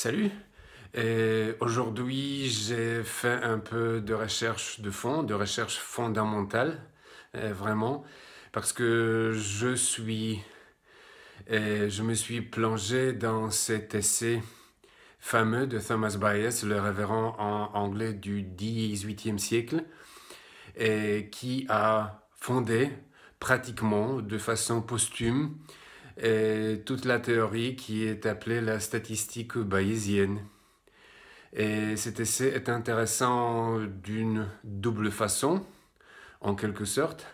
Salut Aujourd'hui, j'ai fait un peu de recherche de fond, de recherche fondamentale, euh, vraiment, parce que je suis... Euh, je me suis plongé dans cet essai fameux de Thomas Bayes, le révérend en anglais du 18e siècle, et qui a fondé pratiquement de façon posthume et toute la théorie qui est appelée la statistique bayésienne. Et cet essai est intéressant d'une double façon, en quelque sorte,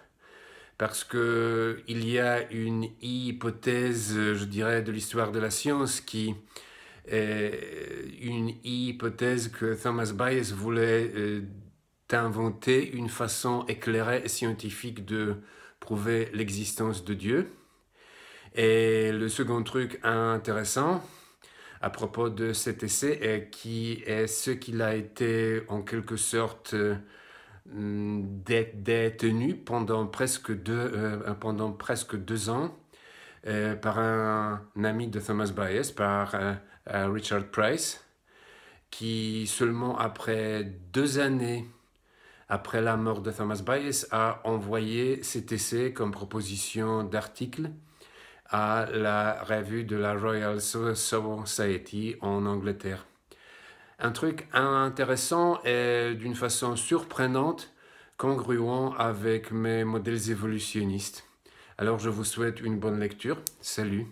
parce qu'il y a une hypothèse, je dirais, de l'histoire de la science qui est une hypothèse que Thomas Bayes voulait euh, inventer une façon éclairée et scientifique de prouver l'existence de Dieu. Et le second truc intéressant à propos de cet essai est qui est ce qu'il a été en quelque sorte euh, mm, détenu pendant presque deux, euh, pendant presque deux ans euh, par un, ami de Thomas Bayes, par Richard Price, qui seulement après deux années après la mort de Thomas Bayes a envoyé cet essai comme proposition d'article à la revue de la Royal Society en Angleterre. Un truc intéressant et d'une façon surprenante, congruent avec mes modèles évolutionnistes. Alors je vous souhaite une bonne lecture. Salut